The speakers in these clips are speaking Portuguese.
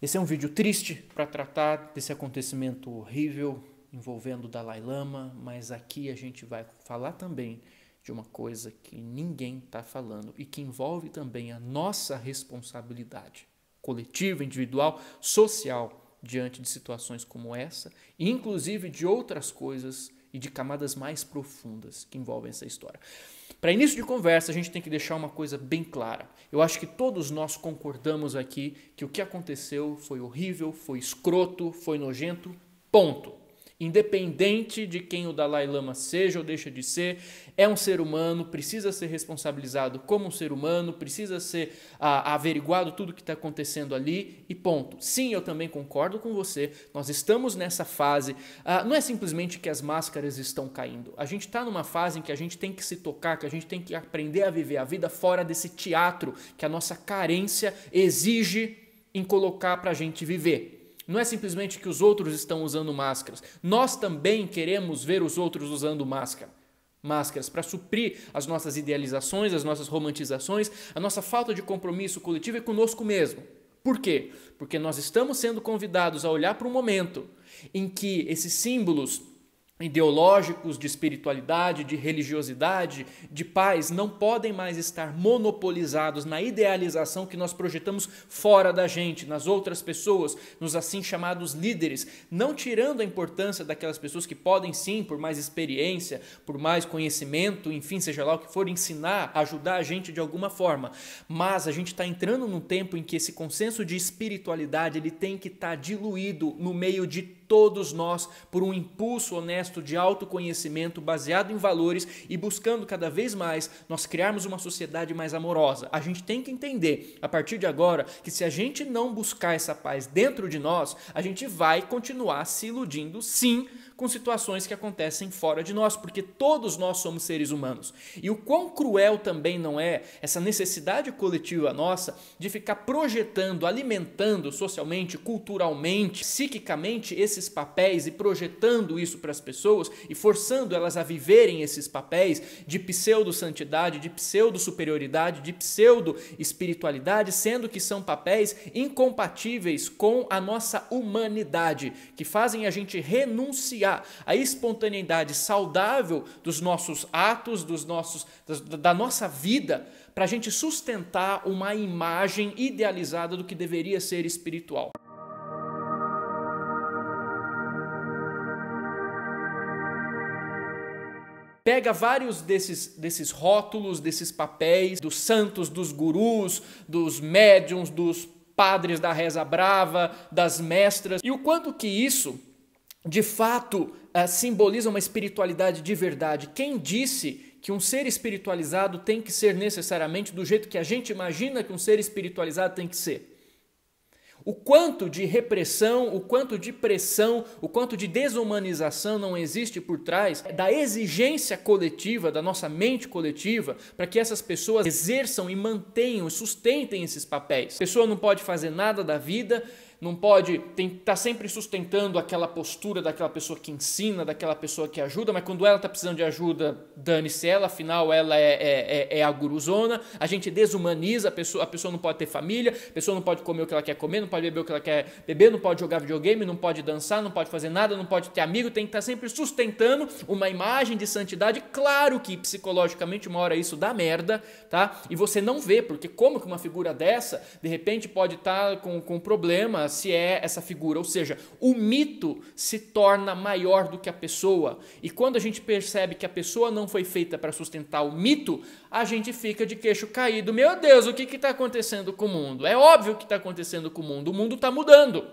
Esse é um vídeo triste para tratar desse acontecimento horrível envolvendo o Dalai Lama, mas aqui a gente vai falar também de uma coisa que ninguém está falando e que envolve também a nossa responsabilidade coletiva, individual, social diante de situações como essa, inclusive de outras coisas e de camadas mais profundas que envolvem essa história. Para início de conversa, a gente tem que deixar uma coisa bem clara. Eu acho que todos nós concordamos aqui que o que aconteceu foi horrível, foi escroto, foi nojento, ponto. Independente de quem o Dalai Lama seja ou deixa de ser, é um ser humano, precisa ser responsabilizado como um ser humano, precisa ser ah, averiguado tudo o que está acontecendo ali e ponto. Sim, eu também concordo com você, nós estamos nessa fase. Ah, não é simplesmente que as máscaras estão caindo, a gente está numa fase em que a gente tem que se tocar, que a gente tem que aprender a viver a vida fora desse teatro que a nossa carência exige em colocar para a gente viver não é simplesmente que os outros estão usando máscaras. Nós também queremos ver os outros usando máscara. Máscaras para suprir as nossas idealizações, as nossas romantizações, a nossa falta de compromisso coletivo e é conosco mesmo. Por quê? Porque nós estamos sendo convidados a olhar para um momento em que esses símbolos ideológicos, de espiritualidade, de religiosidade, de paz, não podem mais estar monopolizados na idealização que nós projetamos fora da gente, nas outras pessoas, nos assim chamados líderes, não tirando a importância daquelas pessoas que podem sim, por mais experiência, por mais conhecimento, enfim, seja lá o que for, ensinar, ajudar a gente de alguma forma, mas a gente está entrando num tempo em que esse consenso de espiritualidade ele tem que estar tá diluído no meio de todos nós por um impulso honesto de autoconhecimento baseado em valores e buscando cada vez mais nós criarmos uma sociedade mais amorosa. A gente tem que entender, a partir de agora, que se a gente não buscar essa paz dentro de nós, a gente vai continuar se iludindo, sim, com situações que acontecem fora de nós, porque todos nós somos seres humanos. E o quão cruel também não é essa necessidade coletiva nossa de ficar projetando, alimentando socialmente, culturalmente, psiquicamente esse esses papéis e projetando isso para as pessoas e forçando elas a viverem esses papéis de pseudo-santidade, de pseudo-superioridade, de pseudo-espiritualidade, sendo que são papéis incompatíveis com a nossa humanidade, que fazem a gente renunciar à espontaneidade saudável dos nossos atos, dos nossos, da nossa vida, para a gente sustentar uma imagem idealizada do que deveria ser espiritual. pega vários desses, desses rótulos, desses papéis dos santos, dos gurus, dos médiums, dos padres da reza brava, das mestras, e o quanto que isso, de fato, eh, simboliza uma espiritualidade de verdade. Quem disse que um ser espiritualizado tem que ser necessariamente do jeito que a gente imagina que um ser espiritualizado tem que ser? o quanto de repressão, o quanto de pressão, o quanto de desumanização não existe por trás da exigência coletiva, da nossa mente coletiva, para que essas pessoas exerçam e mantenham, sustentem esses papéis. A pessoa não pode fazer nada da vida, não pode estar sempre sustentando aquela postura daquela pessoa que ensina, daquela pessoa que ajuda, mas quando ela está precisando de ajuda, dane-se ela, afinal ela é, é, é, é, a guruzona, a gente desumaniza a pessoa, a pessoa não pode ter família, a pessoa não pode comer o que ela quer comer, não pode beber o que ela quer beber, não pode jogar videogame, não pode dançar, não pode fazer nada, não pode ter amigo, tem que estar tá sempre sustentando uma imagem de santidade, claro que psicologicamente uma hora isso dá merda, tá? E você não vê, porque como que uma figura dessa, de repente, pode estar tá com, com problema se é essa figura. Ou seja, o mito se torna maior do que a pessoa. E quando a gente percebe que a pessoa não foi feita para sustentar o mito, a gente fica de queixo caído. Meu Deus, o que está acontecendo com o mundo? É óbvio o que está acontecendo com o mundo. O mundo está mudando.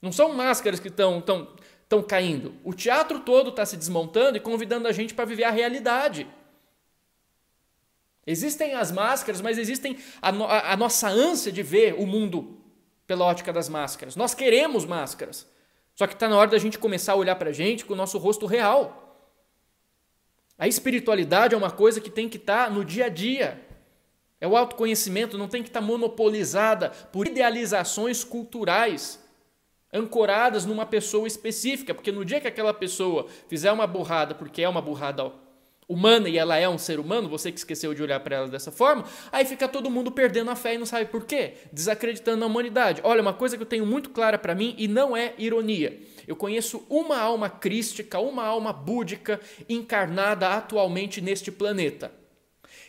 Não são máscaras que estão tão, tão caindo. O teatro todo está se desmontando e convidando a gente para viver a realidade. Existem as máscaras, mas existem a, no, a, a nossa ânsia de ver o mundo pela ótica das máscaras. Nós queremos máscaras. Só que está na hora da gente começar a olhar para a gente com o nosso rosto real. A espiritualidade é uma coisa que tem que estar tá no dia a dia. É o autoconhecimento, não tem que estar tá monopolizada por idealizações culturais ancoradas numa pessoa específica, porque no dia que aquela pessoa fizer uma burrada, porque é uma burrada humana e ela é um ser humano, você que esqueceu de olhar para ela dessa forma, aí fica todo mundo perdendo a fé e não sabe por quê, desacreditando na humanidade. Olha, uma coisa que eu tenho muito clara para mim e não é ironia. Eu conheço uma alma crística, uma alma búdica encarnada atualmente neste planeta.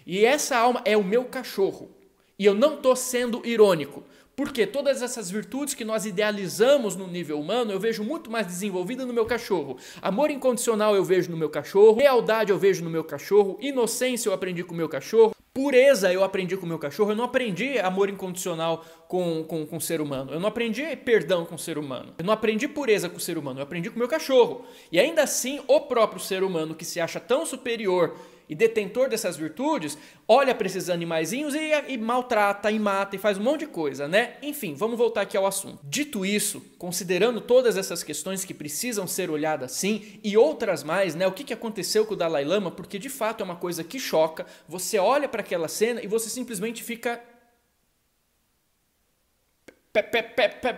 E essa alma é o meu cachorro. E eu não estou sendo irônico. Porque todas essas virtudes que nós idealizamos no nível humano, eu vejo muito mais desenvolvida no meu cachorro. Amor incondicional eu vejo no meu cachorro, lealdade eu vejo no meu cachorro, inocência eu aprendi com o meu cachorro, pureza eu aprendi com o meu cachorro. Eu não aprendi amor incondicional com, com, com o ser humano. Eu não aprendi perdão com o ser humano. Eu não aprendi pureza com o ser humano. Eu aprendi com o meu cachorro. E ainda assim, o próprio ser humano que se acha tão superior e detentor dessas virtudes, olha para esses animaizinhos e, e maltrata, e mata, e faz um monte de coisa, né? Enfim, vamos voltar aqui ao assunto. Dito isso, considerando todas essas questões que precisam ser olhadas sim, e outras mais, né? O que, que aconteceu com o Dalai Lama, porque de fato é uma coisa que choca, você olha para aquela cena e você simplesmente fica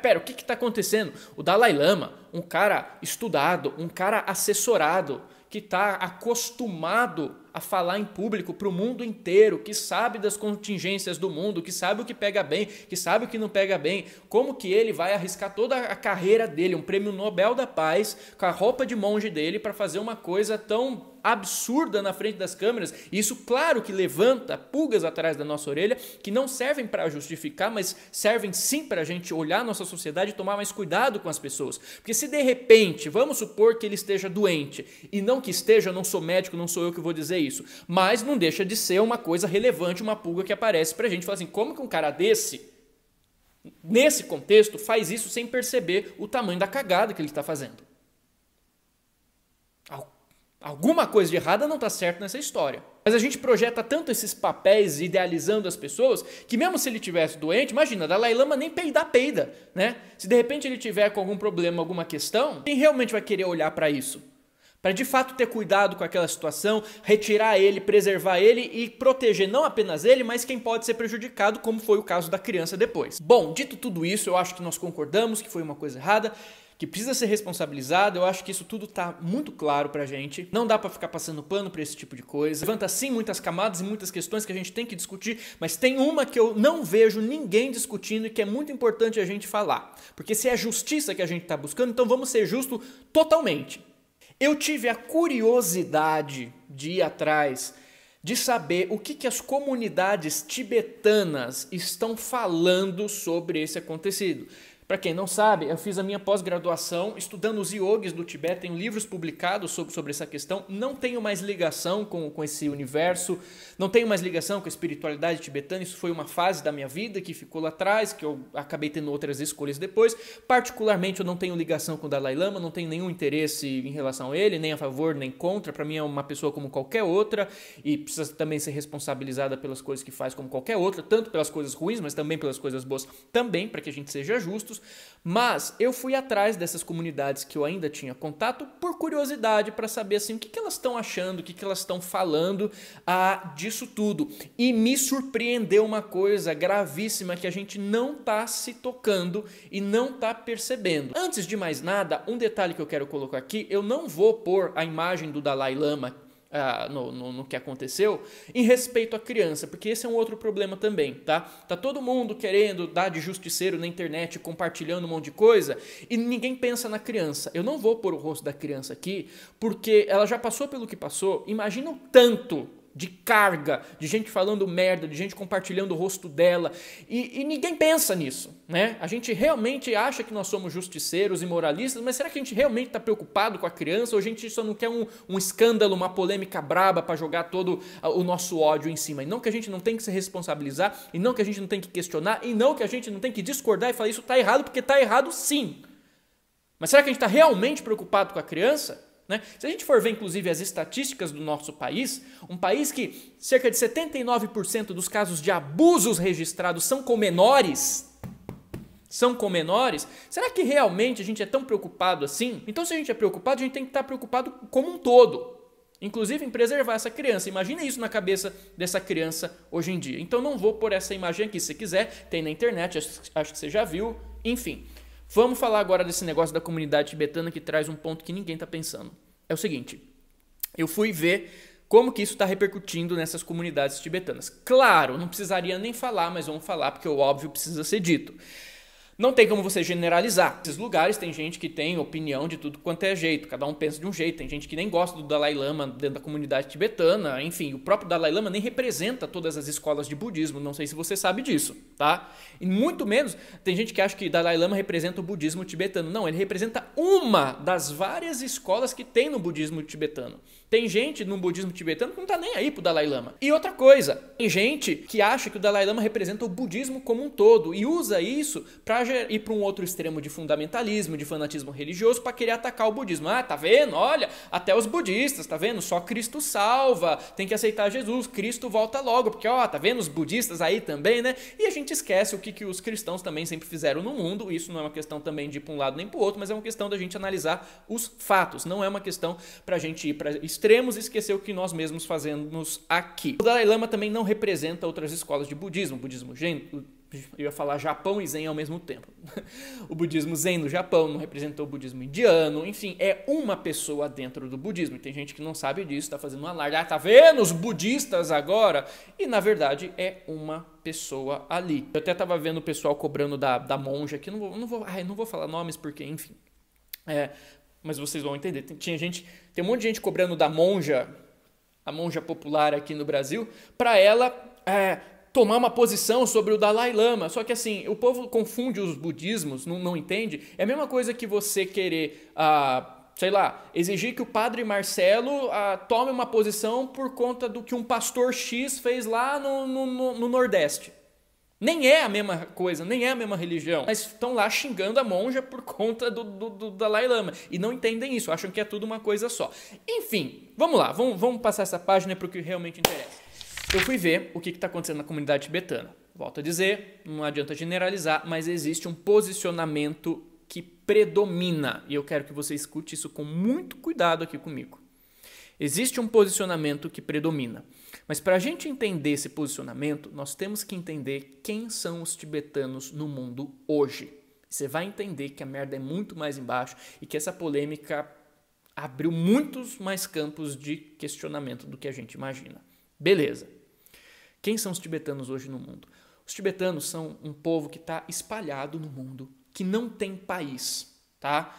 Pera, o que está acontecendo? O Dalai Lama, um cara estudado, um cara assessorado, que está acostumado a falar em público para o mundo inteiro, que sabe das contingências do mundo, que sabe o que pega bem, que sabe o que não pega bem, como que ele vai arriscar toda a carreira dele, um prêmio Nobel da Paz, com a roupa de monge dele, para fazer uma coisa tão absurda na frente das câmeras. Isso, claro, que levanta pulgas atrás da nossa orelha, que não servem para justificar, mas servem sim para a gente olhar nossa sociedade e tomar mais cuidado com as pessoas. Porque se de repente, vamos supor que ele esteja doente, e não que esteja, não sou médico, não sou eu que vou dizer isso isso. Mas não deixa de ser uma coisa relevante, uma pulga que aparece pra gente. Fala assim, como que um cara desse, nesse contexto, faz isso sem perceber o tamanho da cagada que ele está fazendo? Alguma coisa de errada não está certo nessa história. Mas a gente projeta tanto esses papéis idealizando as pessoas que mesmo se ele tivesse doente, imagina, Dalai Lama nem peidar peida, né? Se de repente ele tiver com algum problema, alguma questão, quem realmente vai querer olhar para isso? Para de fato ter cuidado com aquela situação, retirar ele, preservar ele e proteger não apenas ele, mas quem pode ser prejudicado, como foi o caso da criança depois. Bom, dito tudo isso, eu acho que nós concordamos que foi uma coisa errada que precisa ser responsabilizado. Eu acho que isso tudo tá muito claro pra gente. Não dá para ficar passando pano para esse tipo de coisa. Levanta sim muitas camadas e muitas questões que a gente tem que discutir, mas tem uma que eu não vejo ninguém discutindo e que é muito importante a gente falar. Porque se é justiça que a gente tá buscando, então vamos ser justo totalmente. Eu tive a curiosidade de ir atrás de saber o que, que as comunidades tibetanas estão falando sobre esse acontecido. Para quem não sabe, eu fiz a minha pós-graduação estudando os yogis do Tibete, tenho livros publicados sobre, sobre essa questão, não tenho mais ligação com, com esse universo, não tenho mais ligação com a espiritualidade tibetana, isso foi uma fase da minha vida que ficou lá atrás, que eu acabei tendo outras escolhas depois. Particularmente, eu não tenho ligação com o Dalai Lama, não tenho nenhum interesse em relação a ele, nem a favor, nem contra. Para mim, é uma pessoa como qualquer outra e precisa também ser responsabilizada pelas coisas que faz, como qualquer outra, tanto pelas coisas ruins, mas também pelas coisas boas, também, para que a gente seja justos mas eu fui atrás dessas comunidades que eu ainda tinha contato por curiosidade para saber assim o que, que elas estão achando, o que, que elas estão falando ah, disso tudo. E me surpreendeu uma coisa gravíssima que a gente não está se tocando e não está percebendo. Antes de mais nada, um detalhe que eu quero colocar aqui, eu não vou pôr a imagem do Dalai Lama ah, no, no, no, que aconteceu em respeito à criança, porque esse é um outro problema também, tá? Tá todo mundo querendo dar de justiceiro na internet, compartilhando um monte de coisa, e ninguém pensa na criança. Eu não vou pôr o rosto da criança aqui, porque ela já passou pelo que passou. Imagina o tanto de carga, de gente falando merda, de gente compartilhando o rosto dela. E, e, ninguém pensa nisso, né? A gente realmente acha que nós somos justiceiros e moralistas, mas será que a gente realmente está preocupado com a criança ou a gente só não quer um, um escândalo, uma polêmica braba para jogar todo ah, o nosso ódio em cima? E não que a gente não tem que se responsabilizar, e não que a gente não tem que questionar, e não que a gente não tem que discordar e falar isso está errado, porque está errado sim. Mas será que a gente está realmente preocupado com a criança? Né? Se a gente for ver, inclusive, as estatísticas do nosso país, um país que cerca de 79% dos casos de abusos registrados são com menores, são com menores, será que realmente a gente é tão preocupado assim? Então, se a gente é preocupado, a gente tem que estar preocupado como um todo. Inclusive em preservar essa criança. Imagina isso na cabeça dessa criança hoje em dia. Então não vou pôr essa imagem aqui. Se quiser, tem na internet, acho, acho que você já viu. Enfim, Vamos falar agora desse negócio da comunidade tibetana que traz um ponto que ninguém está pensando. É o seguinte, eu fui ver como que isso está repercutindo nessas comunidades tibetanas. Claro, não precisaria nem falar, mas vamos falar porque o óbvio precisa ser dito. Não tem como você generalizar. Esses lugares tem gente que tem opinião de tudo quanto é jeito, cada um pensa de um jeito. Tem gente que nem gosta do Dalai Lama dentro da comunidade tibetana, enfim, o próprio Dalai Lama nem representa todas as escolas de budismo, não sei se você sabe disso, tá? E muito menos tem gente que acha que Dalai Lama representa o budismo tibetano. Não, ele representa uma das várias escolas que tem no budismo tibetano. Tem gente no budismo tibetano que não tá nem aí pro Dalai Lama. E outra coisa, tem gente que acha que o Dalai Lama representa o budismo como um todo e usa isso para ir para um outro extremo de fundamentalismo, de fanatismo religioso, para querer atacar o budismo. Ah, tá vendo? Olha, até os budistas, tá vendo? Só Cristo salva, tem que aceitar Jesus, Cristo volta logo, porque ó, tá vendo os budistas aí também, né? E a gente esquece o que, que os cristãos também sempre fizeram no mundo, isso não é uma questão também de ir para um lado nem para o outro, mas é uma questão da gente analisar os fatos, não é uma questão para a gente ir para extremos e esquecer o que nós mesmos fazemos aqui. O Dalai Lama também não representa outras escolas de budismo, budismo gênero eu ia falar Japão e Zen ao mesmo tempo. o budismo Zen no Japão não representou o budismo indiano, enfim, é uma pessoa dentro do budismo. E tem gente que não sabe disso, está fazendo uma larga, ah, tá vendo os budistas agora? E na verdade é uma pessoa ali. Eu até estava vendo o pessoal cobrando da, da monja aqui, não vou, não, vou, ai, não vou falar nomes porque, enfim. É, mas vocês vão entender. Tinha gente, tem um monte de gente cobrando da monja, a monja popular aqui no Brasil, para ela é, tomar uma posição sobre o Dalai Lama. Só que assim, o povo confunde os budismos, não, não entende. É a mesma coisa que você querer, ah, sei lá, exigir que o padre Marcelo ah, tome uma posição por conta do que um pastor X fez lá no, no, no Nordeste. Nem é a mesma coisa, nem é a mesma religião. Mas estão lá xingando a monja por conta do, do, do, Dalai Lama. E não entendem isso, acham que é tudo uma coisa só. Enfim, vamos lá, vamos, vamos passar essa página para o que realmente interessa. Eu fui ver o que está acontecendo na comunidade tibetana. Volto a dizer, não adianta generalizar, mas existe um posicionamento que predomina, e eu quero que você escute isso com muito cuidado aqui comigo. Existe um posicionamento que predomina. Mas para a gente entender esse posicionamento, nós temos que entender quem são os tibetanos no mundo hoje. Você vai entender que a merda é muito mais embaixo e que essa polêmica abriu muitos mais campos de questionamento do que a gente imagina. Beleza. Quem são os tibetanos hoje no mundo? Os tibetanos são um povo que está espalhado no mundo, que não tem país, tá?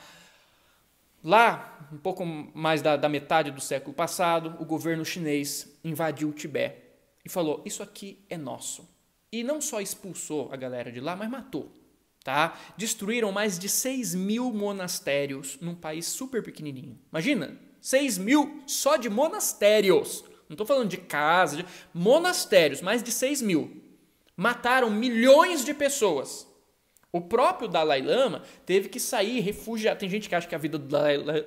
Lá, um pouco mais da, da metade do século passado, o governo chinês invadiu o Tibete e falou: isso aqui é nosso. E não só expulsou a galera de lá, mas matou. Tá? Destruíram mais de 6 mil monastérios num país super pequenininho. Imagina, 6 mil só de monastérios. Não estou falando de casa, de monastérios, mais de 6 mil. Mataram milhões de pessoas. O próprio Dalai Lama teve que sair, refugiar. Tem gente que acha que a vida do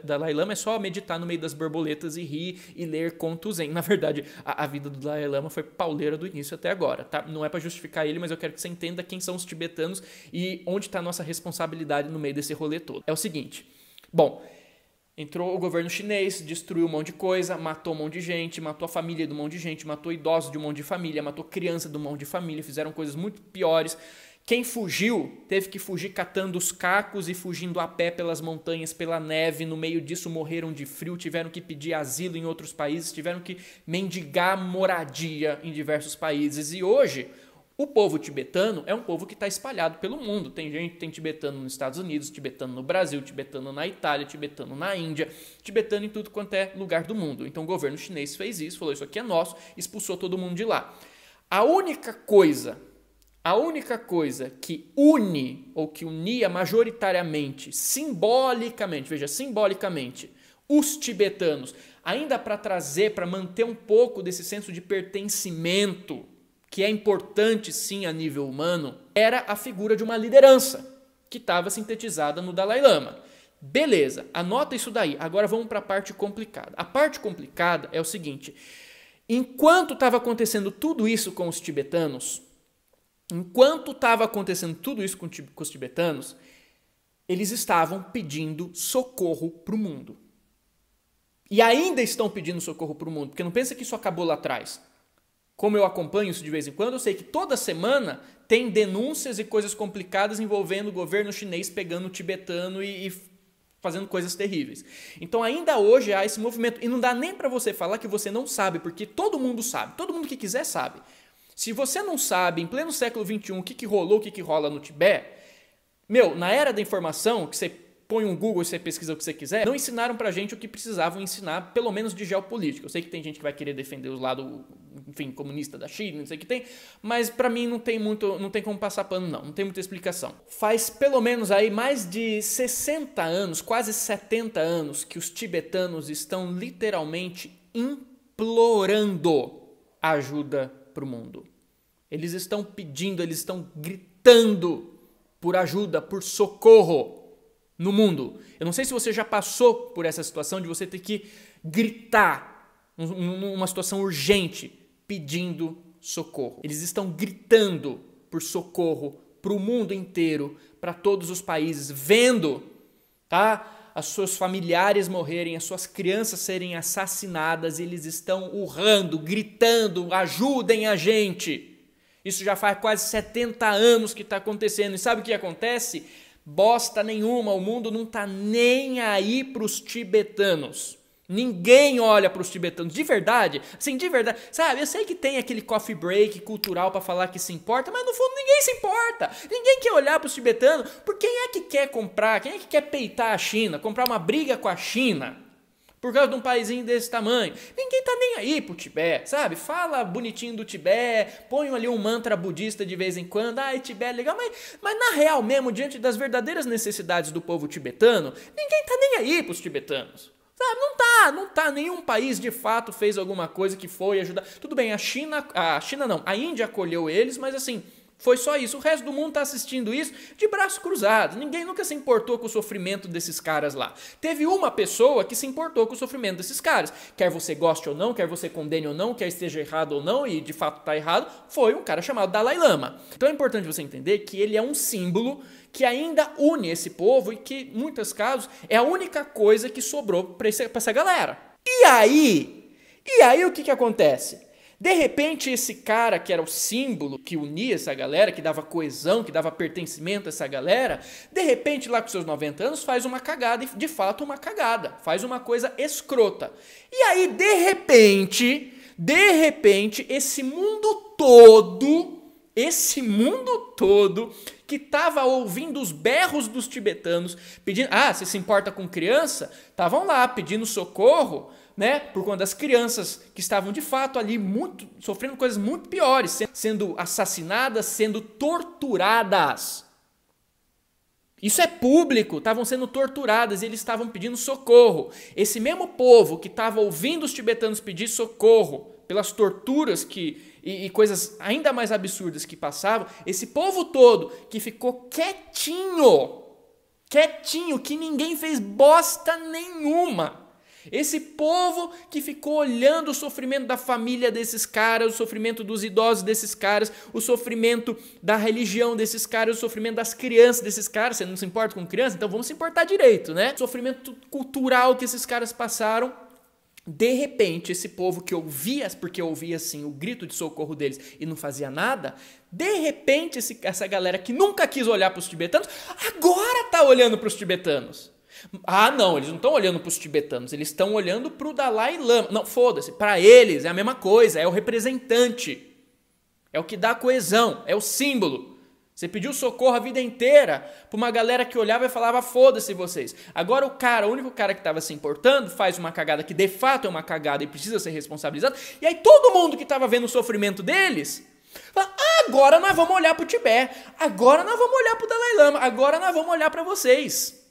Dalai, Lama é só meditar no meio das borboletas e rir e ler contos em. Na verdade, a, a, vida do Dalai Lama foi pauleira do início até agora, tá? Não é para justificar ele, mas eu quero que você entenda quem são os tibetanos e onde está a nossa responsabilidade no meio desse rolê todo. É o seguinte. Bom, Entrou o governo chinês, destruiu um monte de coisa, matou um monte de gente, matou a família de um monte de gente, matou idosos de um monte de família, matou criança de um monte de família, fizeram coisas muito piores. Quem fugiu teve que fugir catando os cacos e fugindo a pé pelas montanhas, pela neve. No meio disso morreram de frio, tiveram que pedir asilo em outros países, tiveram que mendigar moradia em diversos países. E hoje o povo tibetano é um povo que está espalhado pelo mundo. Tem gente, tem tibetano nos Estados Unidos, tibetano no Brasil, tibetano na Itália, tibetano na Índia, tibetano em tudo quanto é lugar do mundo. Então o governo chinês fez isso, falou isso aqui é nosso, expulsou todo mundo de lá. A única coisa, a única coisa que une ou que unia majoritariamente, simbolicamente, veja, simbolicamente, os tibetanos, ainda para trazer, para manter um pouco desse senso de pertencimento que é importante sim a nível humano, era a figura de uma liderança, que estava sintetizada no Dalai Lama. Beleza, anota isso daí. Agora vamos para a parte complicada. A parte complicada é o seguinte: enquanto estava acontecendo tudo isso com os tibetanos, enquanto estava acontecendo tudo isso com, com os tibetanos, eles estavam pedindo socorro para o mundo. E ainda estão pedindo socorro para o mundo, porque não pensa que isso acabou lá atrás como eu acompanho isso de vez em quando, eu sei que toda semana tem denúncias e coisas complicadas envolvendo o governo chinês pegando o tibetano e, e fazendo coisas terríveis. Então ainda hoje há esse movimento e não dá nem para você falar que você não sabe, porque todo mundo sabe, todo mundo que quiser sabe. Se você não sabe, em pleno século XXI, o que, que rolou, o que, que rola no Tibete, meu, na era da informação, que você põe um Google e você pesquisa o que você quiser, não ensinaram pra gente o que precisavam ensinar, pelo menos de geopolítica. Eu sei que tem gente que vai querer defender os lados, enfim, comunista da China, não sei o que tem, mas para mim não tem muito, não tem como passar pano não, não tem muita explicação. Faz pelo menos aí mais de 60 anos, quase 70 anos que os tibetanos estão literalmente implorando ajuda pro mundo. Eles estão pedindo, eles estão gritando por ajuda, por socorro no mundo. Eu não sei se você já passou por essa situação de você ter que gritar uma situação urgente pedindo socorro. Eles estão gritando por socorro para o mundo inteiro, para todos os países, vendo, tá? As seus familiares morrerem, as suas crianças serem assassinadas, eles estão urrando, gritando: ajudem a gente! Isso já faz quase 70 anos que está acontecendo. E sabe o que acontece? Bosta nenhuma, o mundo não tá nem aí pros tibetanos. Ninguém olha para os tibetanos de verdade, assim, de verdade. Sabe, eu sei que tem aquele coffee break cultural para falar que se importa, mas no fundo ninguém se importa. Ninguém quer olhar para os tibetanos, porque quem é que quer comprar, quem é que quer peitar a China, comprar uma briga com a China? por causa de um país desse tamanho. Ninguém tá nem aí pro Tibete, sabe? Fala bonitinho do Tibete, põe ali um mantra budista de vez em quando, ai, Tibete é legal, mas, mas na real mesmo, diante das verdadeiras necessidades do povo tibetano, ninguém tá nem aí pros tibetanos. Sabe, não tá, não tá. Nenhum país de fato fez alguma coisa que foi ajudar. Tudo bem, a China, a China não, a Índia acolheu eles, mas assim, foi só isso. O resto do mundo está assistindo isso de braços cruzados. Ninguém nunca se importou com o sofrimento desses caras lá. Teve uma pessoa que se importou com o sofrimento desses caras. Quer você goste ou não, quer você condene ou não, quer esteja errado ou não, e de fato está errado, foi um cara chamado Dalai Lama. Então é importante você entender que ele é um símbolo que ainda une esse povo e que, em muitos casos, é a única coisa que sobrou para essa galera. E aí? E aí o que, que acontece? De repente, esse cara que era o símbolo que unia essa galera, que dava coesão, que dava pertencimento a essa galera, de repente, lá com seus 90 anos, faz uma cagada, e de fato uma cagada, faz uma coisa escrota. E aí, de repente, de repente, esse mundo todo, esse mundo todo que estava ouvindo os berros dos tibetanos, pedindo, ah, você se importa com criança? Estavam lá pedindo socorro, né, por conta das crianças que estavam de fato ali muito sofrendo coisas muito piores, sendo assassinadas, sendo torturadas. Isso é público, estavam sendo torturadas e eles estavam pedindo socorro. Esse mesmo povo que estava ouvindo os tibetanos pedir socorro pelas torturas que e, e, coisas ainda mais absurdas que passavam, esse povo todo que ficou quietinho, quietinho, que ninguém fez bosta nenhuma. Esse povo que ficou olhando o sofrimento da família desses caras, o sofrimento dos idosos desses caras, o sofrimento da religião desses caras, o sofrimento das crianças desses caras. Você não se importa com criança? Então vamos se importar direito, né? O sofrimento cultural que esses caras passaram de repente, esse povo que ouvia, porque ouvia assim o grito de socorro deles e não fazia nada, de repente, esse, essa galera que nunca quis olhar para os tibetanos, agora está olhando para os tibetanos. Ah, não, eles não estão olhando para os tibetanos, eles estão olhando para o Dalai Lama. Não, foda-se, para eles é a mesma coisa, é o representante, é o que dá coesão, é o símbolo. Você pediu socorro a vida inteira pra uma galera que olhava e falava, foda-se vocês. Agora o cara, o único cara que tava se importando, faz uma cagada que de fato é uma cagada e precisa ser responsabilizado. E aí todo mundo que tava vendo o sofrimento deles, fala, agora nós vamos olhar pro Tibete, agora nós vamos olhar pro Dalai Lama, agora nós vamos olhar para vocês.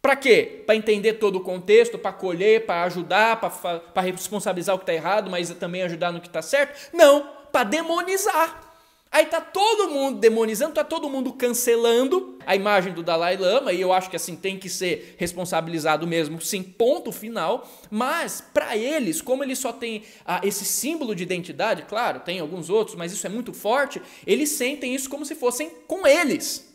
Para quê? Para entender todo o contexto, para colher, para ajudar, para responsabilizar o que tá errado, mas também ajudar no que tá certo? Não, para demonizar. Aí tá todo mundo demonizando, tá todo mundo cancelando a imagem do Dalai Lama, e eu acho que assim tem que ser responsabilizado mesmo, sim, ponto final. Mas para eles, como ele só tem ah, esse símbolo de identidade, claro, tem alguns outros, mas isso é muito forte, eles sentem isso como se fossem com eles.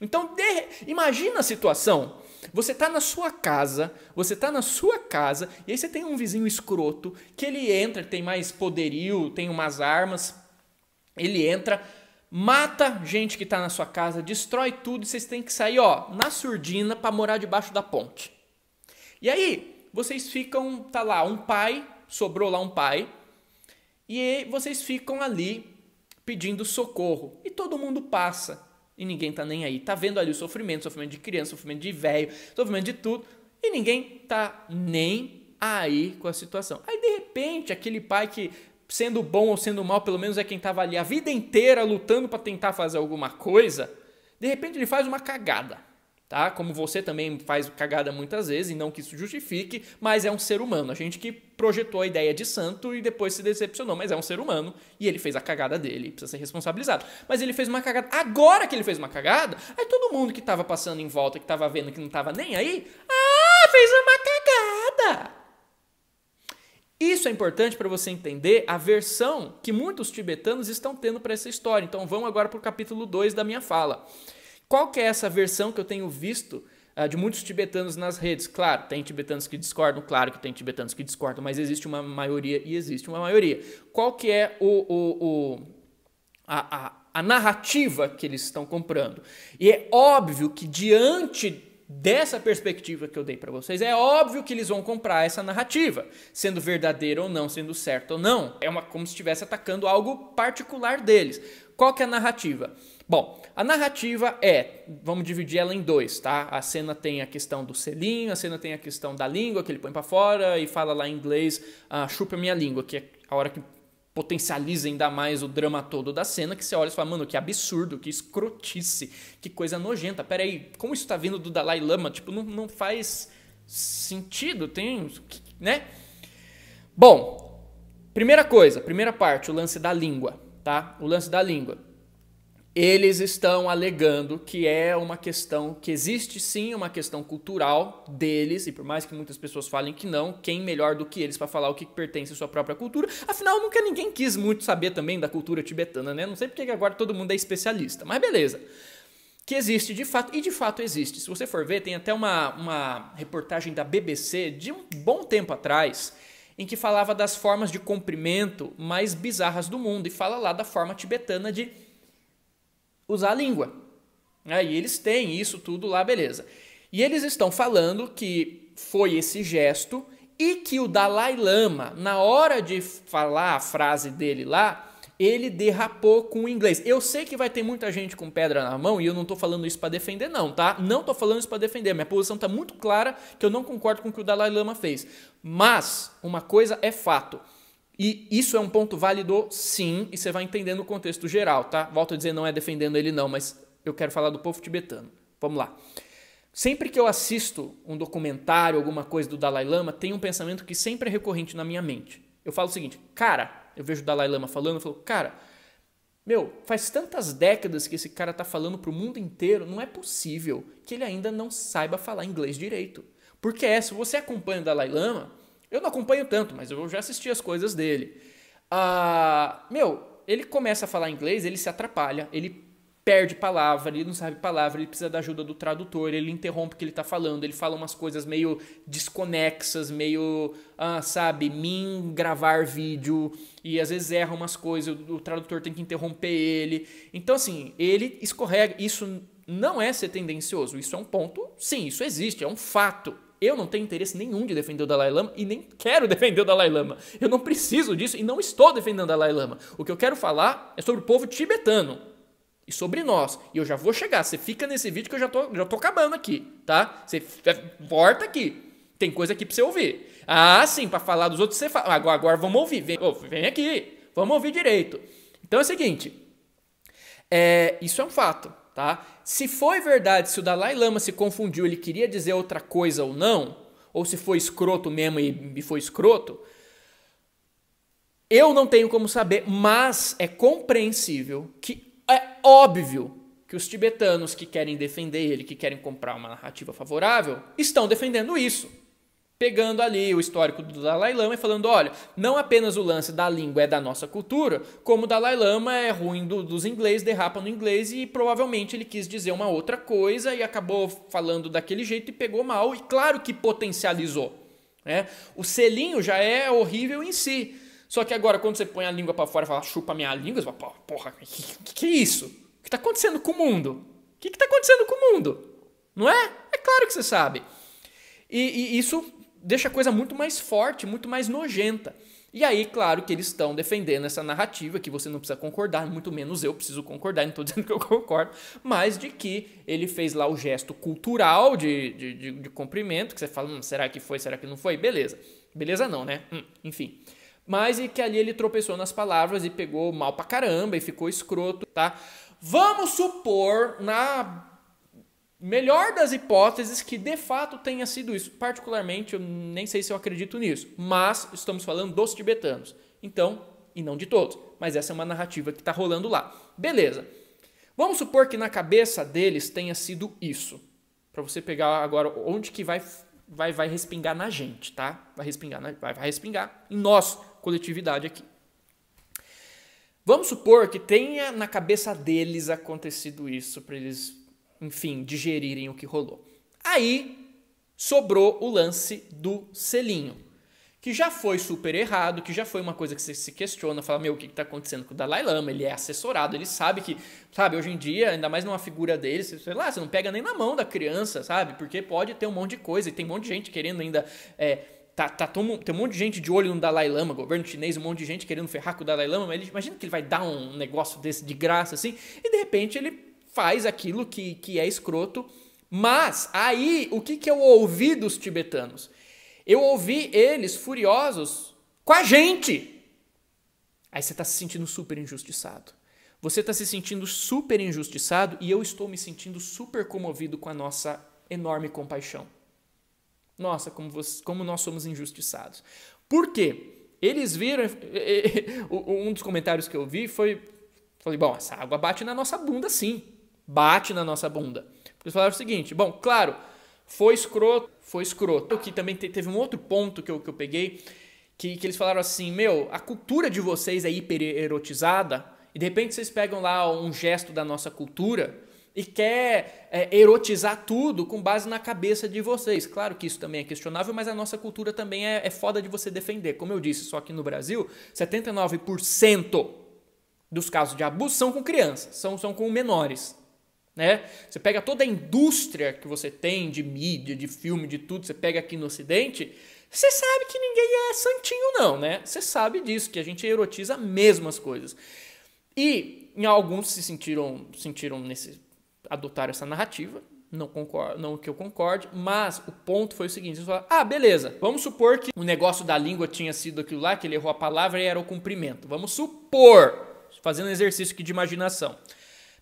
Então, de... imagina a situação. Você tá na sua casa, você tá na sua casa, e aí você tem um vizinho escroto que ele entra, tem mais poderio, tem umas armas, ele entra, mata gente que está na sua casa, destrói tudo e vocês têm que sair, ó, na surdina para morar debaixo da ponte. E aí, vocês ficam, tá lá, um pai, sobrou lá um pai, e vocês ficam ali pedindo socorro. E todo mundo passa e ninguém tá nem aí. Tá vendo ali o sofrimento, sofrimento de criança, sofrimento de velho, sofrimento de tudo, e ninguém tá nem aí com a situação. Aí de repente, aquele pai que sendo bom ou sendo mal, pelo menos é quem estava ali a vida inteira lutando para tentar fazer alguma coisa, de repente ele faz uma cagada, tá? Como você também faz cagada muitas vezes, e não que isso justifique, mas é um ser humano. A gente que projetou a ideia de santo e depois se decepcionou, mas é um ser humano e ele fez a cagada dele, precisa ser responsabilizado. Mas ele fez uma cagada. Agora que ele fez uma cagada, aí todo mundo que estava passando em volta, que estava vendo que não estava nem aí, ah, fez uma cagada. Isso é importante para você entender a versão que muitos tibetanos estão tendo para essa história. Então vamos agora para o capítulo 2 da minha fala. Qual que é essa versão que eu tenho visto uh, de muitos tibetanos nas redes? Claro, tem tibetanos que discordam, claro que tem tibetanos que discordam, mas existe uma maioria e existe uma maioria. Qual que é o, o, o a, a, a narrativa que eles estão comprando? E é óbvio que diante dessa perspectiva que eu dei para vocês, é óbvio que eles vão comprar essa narrativa, sendo verdadeira ou não, sendo certa ou não. É uma como se estivesse atacando algo particular deles. Qual que é a narrativa? Bom, a narrativa é, vamos dividir ela em dois, tá? A cena tem a questão do selinho, a cena tem a questão da língua que ele põe para fora e fala lá em inglês, ah, chupa minha língua, que é a hora que potencializa ainda mais o drama todo da cena, que você olha e fala, mano, que absurdo, que escrotice, que coisa nojenta. Pera aí, como isso tá vindo do Dalai Lama? Tipo, não, não faz sentido, tem, né? Bom, primeira coisa, primeira parte, o lance da língua, tá? O lance da língua eles estão alegando que é uma questão que existe sim uma questão cultural deles, e por mais que muitas pessoas falem que não, quem melhor do que eles para falar o que pertence à sua própria cultura? Afinal, nunca ninguém quis muito saber também da cultura tibetana, né? Não sei porque agora todo mundo é especialista, mas beleza. Que existe de fato, e de fato existe. Se você for ver, tem até uma, uma reportagem da BBC de um bom tempo atrás em que falava das formas de comprimento mais bizarras do mundo, e fala lá da forma tibetana de usar a língua. Né? E eles têm isso tudo lá, beleza. E eles estão falando que foi esse gesto e que o Dalai Lama, na hora de falar a frase dele lá, ele derrapou com o inglês. Eu sei que vai ter muita gente com pedra na mão e eu não tô falando isso para defender não, tá? Não tô falando isso para defender. Minha posição tá muito clara que eu não concordo com o que o Dalai Lama fez. Mas uma coisa é fato. E isso é um ponto válido, sim, e você vai entendendo o contexto geral, tá? Volto a dizer, não é defendendo ele, não, mas eu quero falar do povo tibetano. Vamos lá. Sempre que eu assisto um documentário, alguma coisa do Dalai Lama, tem um pensamento que sempre é recorrente na minha mente. Eu falo o seguinte, cara, eu vejo o Dalai Lama falando, eu falo, cara, meu, faz tantas décadas que esse cara tá falando pro mundo inteiro, não é possível que ele ainda não saiba falar inglês direito. Porque é, se você acompanha o Dalai Lama, eu não acompanho tanto, mas eu já assisti as coisas dele. Ah, meu, ele começa a falar inglês, ele se atrapalha, ele perde palavra, ele não sabe palavra, ele precisa da ajuda do tradutor, ele interrompe o que ele tá falando, ele fala umas coisas meio desconexas, meio, ah, sabe, mim gravar vídeo, e às vezes erra umas coisas, o, o tradutor tem que interromper ele. Então, assim, ele escorrega. Isso não é ser tendencioso, isso é um ponto, sim, isso existe, é um fato. Eu não tenho interesse nenhum de defender o Dalai Lama e nem quero defender o Dalai Lama. Eu não preciso disso e não estou defendendo o Dalai Lama. O que eu quero falar é sobre o povo tibetano e sobre nós. E eu já vou chegar. Você fica nesse vídeo que eu já tô, já tô acabando aqui, tá? Você é, volta aqui. Tem coisa aqui para você ouvir. Ah, sim, para falar dos outros você fala. Ah, agora, agora vamos ouvir. Vem, oh, vem aqui. Vamos ouvir direito. Então é o seguinte. É, isso é um fato tá? Se foi verdade, se o Dalai Lama se confundiu, ele queria dizer outra coisa ou não, ou se foi escroto mesmo e, e foi escroto, eu não tenho como saber, mas é compreensível que é óbvio que os tibetanos que querem defender ele, que querem comprar uma narrativa favorável, estão defendendo isso pegando ali o histórico do Dalai Lama e falando: olha, não apenas o lance da língua é da nossa cultura, como o Dalai Lama é ruim do, dos ingleses, derrapa no inglês e provavelmente ele quis dizer uma outra coisa e acabou falando daquele jeito e pegou mal, e claro que potencializou. Né? O selinho já é horrível em si. Só que agora, quando você põe a língua para fora e fala, chupa minha língua, você fala, porra, o que, que, que, é isso? O que tá acontecendo com o mundo? O que, que tá acontecendo com o mundo? Não é? É claro que você sabe. e, e isso deixa a coisa muito mais forte, muito mais nojenta. E aí, claro que eles estão defendendo essa narrativa que você não precisa concordar, muito menos eu preciso concordar, não estou dizendo que eu concordo, mas de que ele fez lá o gesto cultural de, de, de, de cumprimento, que você fala, hum, será que foi, será que não foi? Beleza. Beleza não, né? Hum, enfim. Mas e que ali ele tropeçou nas palavras e pegou mal pra caramba e ficou escroto, tá? Vamos supor, na Melhor das hipóteses que de fato tenha sido isso. Particularmente, eu nem sei se eu acredito nisso, mas estamos falando dos tibetanos. Então, e não de todos, mas essa é uma narrativa que está rolando lá. Beleza. Vamos supor que na cabeça deles tenha sido isso. Para você pegar agora onde que vai, vai, vai respingar na gente, tá? Vai respingar, na, vai, vai respingar em nós, coletividade aqui. Vamos supor que tenha na cabeça deles acontecido isso para eles enfim, digerirem o que rolou. Aí sobrou o lance do selinho, que já foi super errado, que já foi uma coisa que você se questiona, fala, meu, o que está acontecendo com o Dalai Lama? Ele é assessorado, ele sabe que, sabe, hoje em dia, ainda mais numa figura dele, sei lá, você não pega nem na mão da criança, sabe? Porque pode ter um monte de coisa e tem um monte de gente querendo ainda. É, tá, tá, tem um monte de gente de olho no Dalai Lama, governo chinês, um monte de gente querendo ferrar com o Dalai Lama, mas ele, imagina que ele vai dar um negócio desse de graça assim, e de repente ele faz aquilo que, que é escroto. Mas aí, o que, que eu ouvi dos tibetanos? Eu ouvi eles furiosos com a gente. Aí você está se sentindo super injustiçado. Você está se sentindo super injustiçado e eu estou me sentindo super comovido com a nossa enorme compaixão. Nossa, como, você, como nós somos injustiçados. Por quê? Eles viram. um dos comentários que eu vi foi. Falei, bom, essa água bate na nossa bunda sim bate na nossa bunda. Eles falaram o seguinte: bom, claro, foi escroto, foi escroto. Que também teve um outro ponto que eu, que eu peguei, que, que eles falaram assim: meu, a cultura de vocês é hiper erotizada e de repente vocês pegam lá um gesto da nossa cultura e quer é, erotizar tudo com base na cabeça de vocês. Claro que isso também é questionável, mas a nossa cultura também é, é foda de você defender. Como eu disse, só que no Brasil, 79% dos casos de abuso são com crianças, são, são com menores. Né? Você pega toda a indústria que você tem de mídia, de filme, de tudo, você pega aqui no Ocidente, você sabe que ninguém é santinho, não, né? Você sabe disso, que a gente erotiza mesmo as coisas. E em alguns se sentiram, sentiram nesse. adotaram essa narrativa. Não, concordo, não que eu concorde, mas o ponto foi o seguinte: ah, beleza, vamos supor que o negócio da língua tinha sido aquilo lá, que ele errou a palavra e era o cumprimento. Vamos supor, fazendo exercício aqui de imaginação.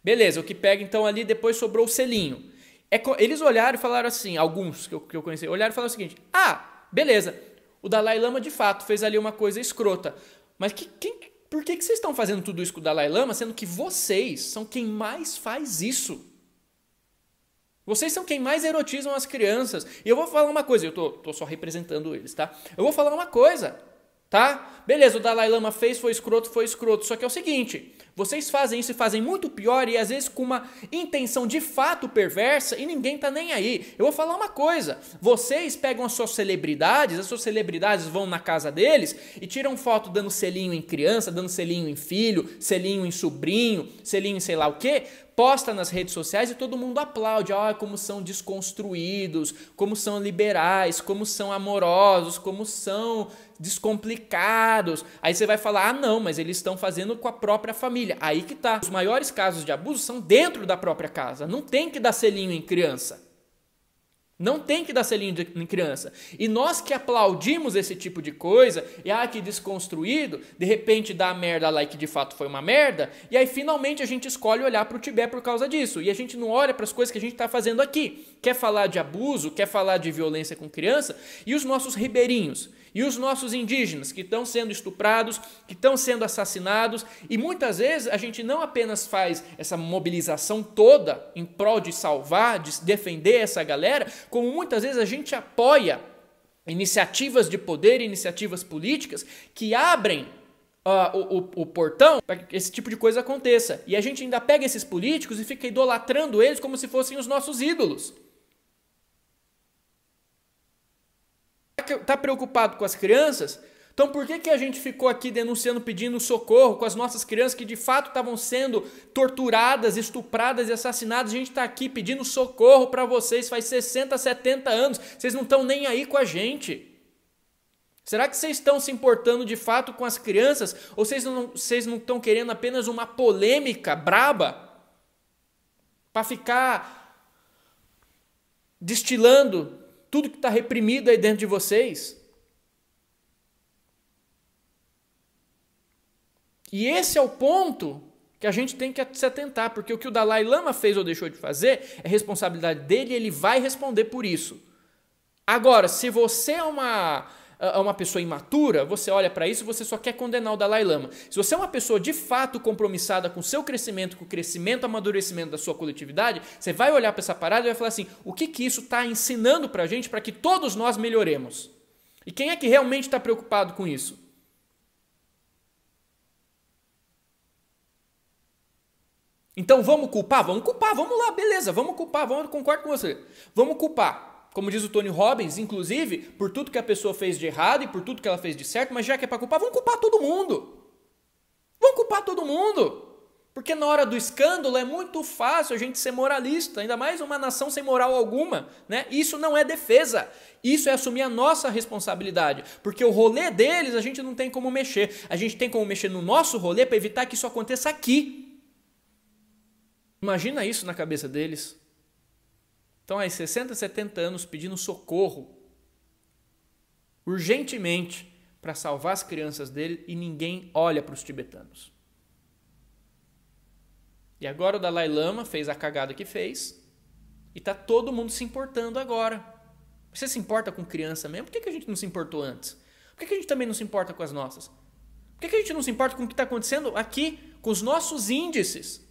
Beleza, o que pega então ali depois sobrou o selinho. É, eles olharam e falaram assim, alguns que eu, que eu conheci, olharam e falaram o seguinte: ah, beleza, o Dalai Lama de fato fez ali uma coisa escrota. Mas que, quem, por que, que vocês estão fazendo tudo isso com o Dalai Lama, sendo que vocês são quem mais faz isso? Vocês são quem mais erotizam as crianças. E eu vou falar uma coisa, eu tô, tô só representando eles, tá? Eu vou falar uma coisa, tá? Beleza, o Dalai Lama fez, foi escroto, foi escroto. Só que é o seguinte: vocês fazem isso e fazem muito pior e às vezes com uma intenção de fato perversa e ninguém tá nem aí. Eu vou falar uma coisa: vocês pegam as suas celebridades, as suas celebridades vão na casa deles e tiram foto dando selinho em criança, dando selinho em filho, selinho em sobrinho, selinho em sei lá o quê, posta nas redes sociais e todo mundo aplaude, ah, como são desconstruídos, como são liberais, como são amorosos, como são descomplicados. Aí você vai falar, ah, não, mas eles estão fazendo com a própria família. Aí que tá. Os maiores casos de abuso são dentro da própria casa. Não tem que dar selinho em criança. Não tem que dar selinho de, em criança. E nós que aplaudimos esse tipo de coisa, e ah, que desconstruído, de repente dá merda lá e que de fato foi uma merda, e aí finalmente a gente escolhe olhar para o Tibete por causa disso. E a gente não olha para as coisas que a gente está fazendo aqui. Quer falar de abuso, quer falar de violência com criança, e os nossos ribeirinhos, e os nossos indígenas que estão sendo estuprados, que estão sendo assassinados, e muitas vezes a gente não apenas faz essa mobilização toda em prol de salvar, de defender essa galera, como muitas vezes a gente apoia iniciativas de poder, iniciativas políticas que abrem Uh, o, o, o, portão para que esse tipo de coisa aconteça. E a gente ainda pega esses políticos e fica idolatrando eles como se fossem os nossos ídolos. Tá, tá preocupado com as crianças, então por que, que a gente ficou aqui denunciando, pedindo socorro com as nossas crianças que de fato estavam sendo torturadas, estupradas e assassinadas? A gente está aqui pedindo socorro para vocês faz 60, 70 anos. Vocês não estão nem aí com a gente. Será que vocês estão se importando de fato com as crianças? Ou vocês não, vocês não estão querendo apenas uma polêmica braba? Para ficar destilando tudo que está reprimido aí dentro de vocês. E esse é o ponto que a gente tem que se atentar, porque o que o Dalai Lama fez ou deixou de fazer é responsabilidade dele e ele vai responder por isso. Agora, se você é uma é uma pessoa imatura, você olha para isso e você só quer condenar o Dalai Lama. Se você é uma pessoa de fato compromissada com o seu crescimento, com o crescimento, amadurecimento da sua coletividade, você vai olhar para essa parada e vai falar assim: o que, que isso está ensinando para a gente para que todos nós melhoremos? E quem é que realmente está preocupado com isso? Então vamos culpar? Vamos culpar, vamos lá, beleza, vamos culpar, vamos, concordo com você. Vamos culpar como diz o Tony Robbins, inclusive, por tudo que a pessoa fez de errado e por tudo que ela fez de certo, mas já que é para culpar, vão culpar todo mundo. Vão culpar todo mundo. Porque na hora do escândalo é muito fácil a gente ser moralista, ainda mais uma nação sem moral alguma, né? Isso não é defesa. Isso é assumir a nossa responsabilidade, porque o rolê deles a gente não tem como mexer. A gente tem como mexer no nosso rolê para evitar que isso aconteça aqui. Imagina isso na cabeça deles. Estão aí 60, 70 anos pedindo socorro urgentemente para salvar as crianças dele e ninguém olha para os tibetanos. E agora o Dalai Lama fez a cagada que fez e tá todo mundo se importando agora. Você se importa com criança mesmo? Por que, que a gente não se importou antes? Por que, que a gente também não se importa com as nossas? Por que, que a gente não se importa com o que está acontecendo aqui, com os nossos índices?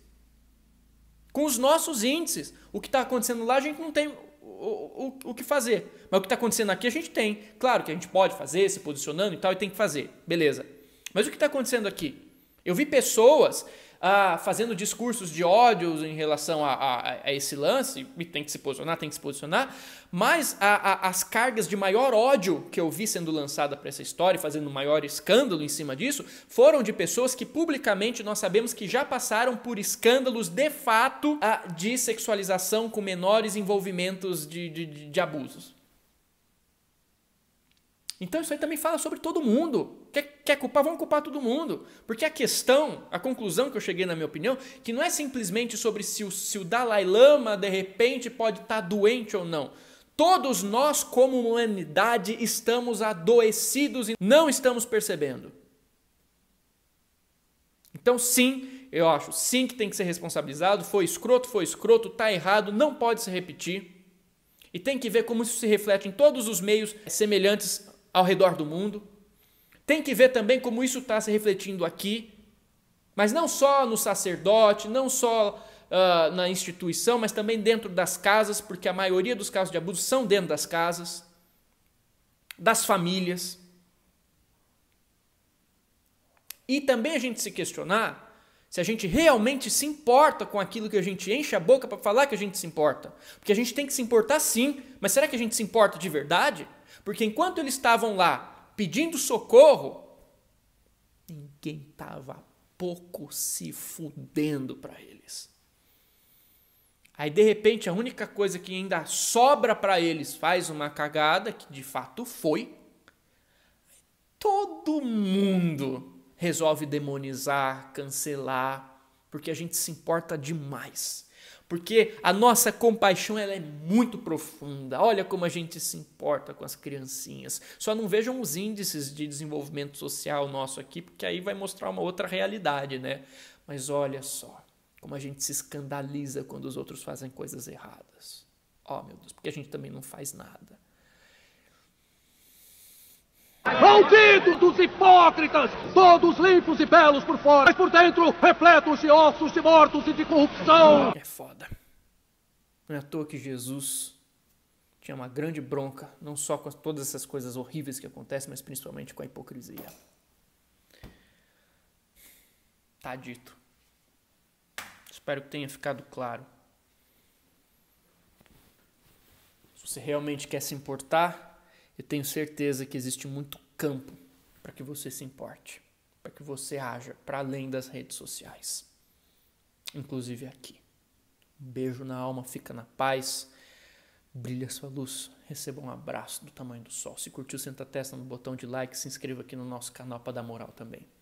com os nossos índices. O que está acontecendo lá a gente não tem o, o, o que fazer. Mas o que está acontecendo aqui a gente tem. Claro que a gente pode fazer, se posicionando e tal, e tem que fazer. Beleza. Mas o que está acontecendo aqui? Eu vi pessoas ah, fazendo discursos de ódios em relação a, a, a, esse lance, e tem que se posicionar, tem que se posicionar, mas a, as cargas de maior ódio que eu vi sendo lançada para essa história, fazendo maior escândalo em cima disso, foram de pessoas que publicamente nós sabemos que já passaram por escândalos de fato de sexualização com menores envolvimentos de, de, de abusos. Então isso aí também fala sobre todo mundo. Quer, quer culpar? Vamos culpar todo mundo. Porque a questão, a conclusão que eu cheguei, na minha opinião, que não é simplesmente sobre se o, se o Dalai Lama de repente pode estar tá doente ou não. Todos nós, como humanidade, estamos adoecidos e não estamos percebendo. Então, sim, eu acho, sim que tem que ser responsabilizado. Foi escroto, foi escroto, tá errado, não pode se repetir. E tem que ver como isso se reflete em todos os meios semelhantes ao redor do mundo. Tem que ver também como isso está se refletindo aqui, mas não só no sacerdote, não só uh, na instituição, mas também dentro das casas, porque a maioria dos casos de abuso são dentro das casas, das famílias. E também a gente se questionar se a gente realmente se importa com aquilo que a gente enche a boca para falar que a gente se importa. Porque a gente tem que se importar sim, mas será que a gente se importa de verdade? Porque enquanto eles estavam lá pedindo socorro, ninguém estava pouco se fudendo para eles. Aí de repente a única coisa que ainda sobra para eles faz uma cagada, que de fato foi. Todo mundo resolve demonizar, cancelar, porque a gente se importa demais porque a nossa compaixão ela é muito profunda. Olha como a gente se importa com as criancinhas. Só não vejam os índices de desenvolvimento social nosso aqui, porque aí vai mostrar uma outra realidade, né? Mas olha só como a gente se escandaliza quando os outros fazem coisas erradas. Ó, oh, meu Deus, porque a gente também não faz nada. Maldito dos hipócritas! Todos limpos e belos por fora, mas por dentro repletos de ossos, de mortos e de corrupção! É foda. Não é à toa que Jesus tinha uma grande bronca, não só com todas essas coisas horríveis que acontecem, mas principalmente com a hipocrisia. Tá dito. Espero que tenha ficado claro. Se você realmente quer se importar, eu tenho certeza que existe muito campo para que você se importe, para que você haja para além das redes sociais, inclusive aqui. Um beijo na alma, fica na paz, brilha sua luz, receba um abraço do tamanho do sol. Se curtiu, senta a testa no botão de like, se inscreva aqui no nosso canal para dar moral também.